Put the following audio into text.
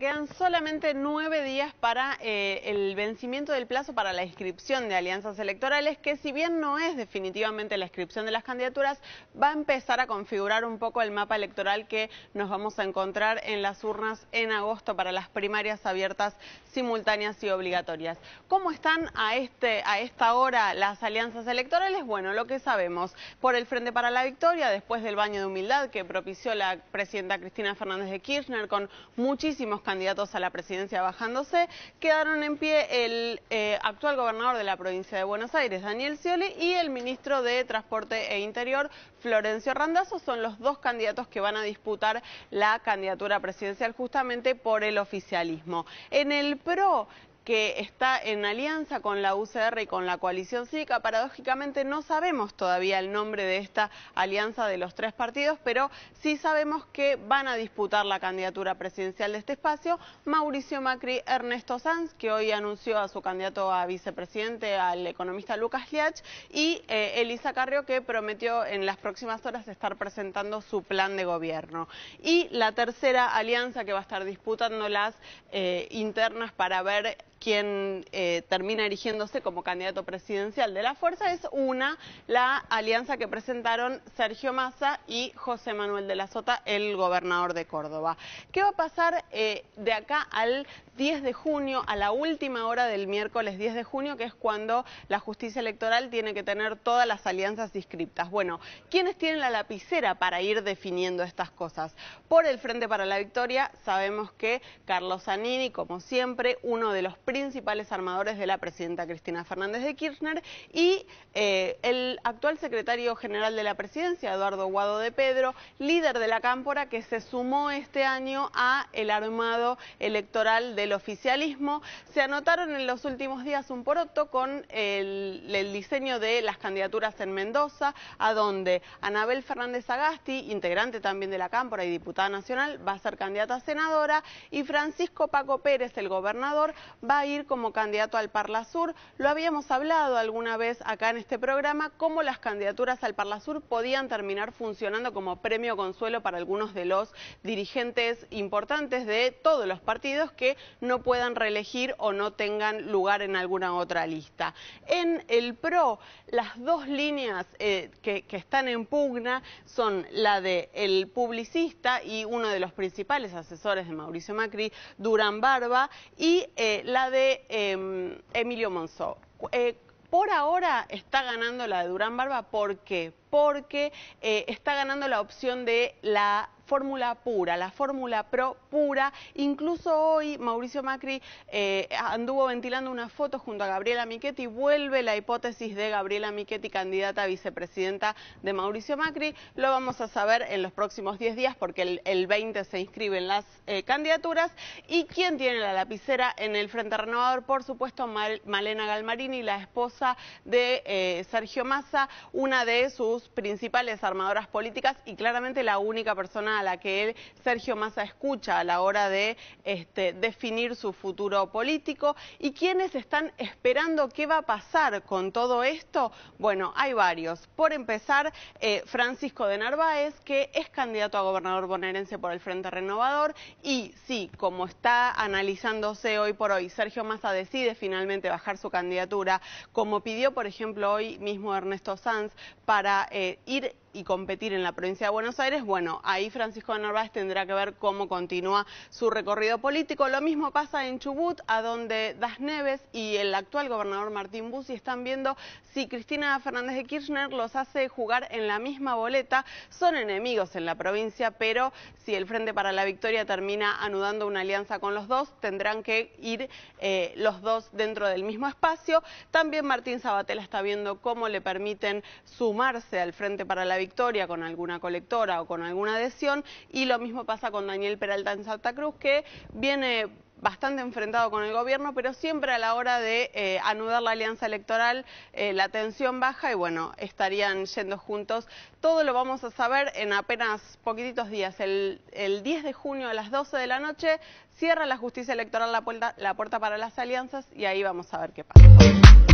quedan solamente nueve días para eh, el vencimiento del plazo para la inscripción de alianzas electorales, que si bien no es definitivamente la inscripción de las candidaturas, va a empezar a configurar un poco el mapa electoral que nos vamos a encontrar en las urnas en agosto para las primarias abiertas, simultáneas y obligatorias. ¿Cómo están a, este, a esta hora las alianzas electorales? Bueno, lo que sabemos, por el Frente para la Victoria, después del baño de humildad que propició la presidenta Cristina Fernández de Kirchner con muchísimos candidatos, candidatos a la presidencia bajándose, quedaron en pie el eh, actual gobernador de la provincia de Buenos Aires, Daniel Scioli, y el ministro de Transporte e Interior, Florencio Randazzo. Son los dos candidatos que van a disputar la candidatura presidencial justamente por el oficialismo. En el PRO, que está en alianza con la UCR y con la coalición cívica. Paradójicamente no sabemos todavía el nombre de esta alianza de los tres partidos, pero sí sabemos que van a disputar la candidatura presidencial de este espacio Mauricio Macri, Ernesto Sanz, que hoy anunció a su candidato a vicepresidente, al economista Lucas Liach, y eh, Elisa Carrió, que prometió en las próximas horas estar presentando su plan de gobierno. Y la tercera alianza que va a estar disputando las eh, internas para ver quien eh, termina erigiéndose como candidato presidencial de la fuerza es una, la alianza que presentaron Sergio Massa y José Manuel de la Sota, el gobernador de Córdoba. ¿Qué va a pasar eh, de acá al 10 de junio, a la última hora del miércoles 10 de junio, que es cuando la justicia electoral tiene que tener todas las alianzas inscriptas? Bueno, ¿quiénes tienen la lapicera para ir definiendo estas cosas? Por el Frente para la Victoria sabemos que Carlos Zanini, como siempre, uno de los principales armadores de la presidenta Cristina Fernández de Kirchner y eh, el actual secretario general de la presidencia, Eduardo Guado de Pedro, líder de la Cámpora, que se sumó este año a el armado electoral del oficialismo. Se anotaron en los últimos días un poroto con el, el diseño de las candidaturas en Mendoza, a donde Anabel Fernández Agasti, integrante también de la Cámpora y diputada nacional, va a ser candidata a senadora, y Francisco Paco Pérez, el gobernador, va a ir como candidato al Parla Sur. Lo habíamos hablado alguna vez acá en este programa, cómo las candidaturas al Parla Sur podían terminar funcionando como premio consuelo para algunos de los dirigentes importantes de todos los partidos que no puedan reelegir o no tengan lugar en alguna otra lista. En el PRO, las dos líneas eh, que, están en pugna son la de publicista y uno de los principales asesores de Mauricio Macri, Durán Barba, y eh, la de em, Emilio Monzó. Eh, por ahora está ganando la de Durán Barba, ¿por qué? Porque eh, está ganando la opción de la fórmula pura, la fórmula pro pura. Incluso hoy Mauricio Macri eh, anduvo ventilando una foto junto a Gabriela Michetti, vuelve la hipótesis de Gabriela Michetti candidata a vicepresidenta de Mauricio Macri. Lo vamos a saber en los próximos 10 días porque el, 20 se inscriben las eh, candidaturas. ¿Y quién tiene la lapicera en el Frente Renovador? Por supuesto, Malena Galmarini, la esposa de eh, Sergio Massa, una de sus principales armadoras políticas y claramente la única persona a la que él, Sergio Massa escucha a la hora de este, definir su futuro político. ¿Y quiénes están esperando qué va a pasar con todo esto? Bueno, hay varios. Por empezar, eh, Francisco de Narváez, que es candidato a gobernador bonaerense por el Frente Renovador. Y sí, como está analizándose hoy por hoy, Sergio Massa decide finalmente bajar su candidatura, como pidió, por ejemplo, hoy mismo Ernesto Sanz, para eh, ir y competir en la provincia de Buenos Aires, bueno, ahí Francisco de Narváez tendrá que ver cómo continúa su recorrido político. Lo mismo pasa en Chubut, a donde Das Neves y el actual gobernador Martín Bussi están viendo si Cristina Fernández de Kirchner los hace jugar en la misma boleta. Son enemigos en la provincia, pero si el Frente para la Victoria termina anudando una alianza con los dos, tendrán que ir eh, los dos dentro del mismo espacio. También Martín Sabatella está viendo cómo le permiten sumarse al Frente para la victoria con alguna colectora o con alguna adhesión y lo mismo pasa con Daniel Peralta en Santa Cruz que viene bastante enfrentado con el gobierno, pero siempre a la hora de eh, anudar la alianza electoral eh, la tensión baja y bueno, estarían yendo juntos. Todo lo vamos a saber en apenas poquititos días. El, 10 de junio a las 12 de la noche cierra la justicia electoral la puerta, la puerta para las alianzas y ahí vamos a ver qué pasa.